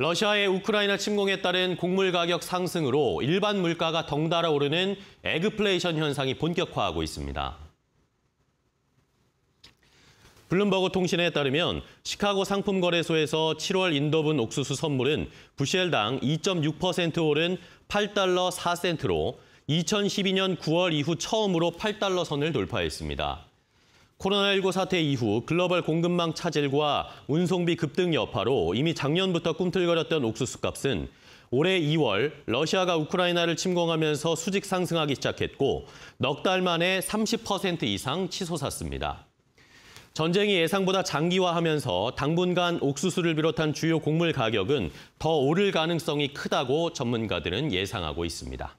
러시아의 우크라이나 침공에 따른 곡물 가격 상승으로 일반 물가가 덩달아 오르는 에그플레이션 현상이 본격화하고 있습니다. 블룸버그 통신에 따르면 시카고 상품거래소에서 7월 인도분 옥수수 선물은 부셸당 2.6% 오른 8달러 4센트로 2012년 9월 이후 처음으로 8달러 선을 돌파했습니다. 코로나19 사태 이후 글로벌 공급망 차질과 운송비 급등 여파로 이미 작년부터 꿈틀거렸던 옥수수 값은 올해 2월 러시아가 우크라이나를 침공하면서 수직 상승하기 시작했고 넉 달 만에 30% 이상 치솟았습니다. 전쟁이 예상보다 장기화하면서 당분간 옥수수를 비롯한 주요 곡물 가격은 더 오를 가능성이 크다고 전문가들은 예상하고 있습니다.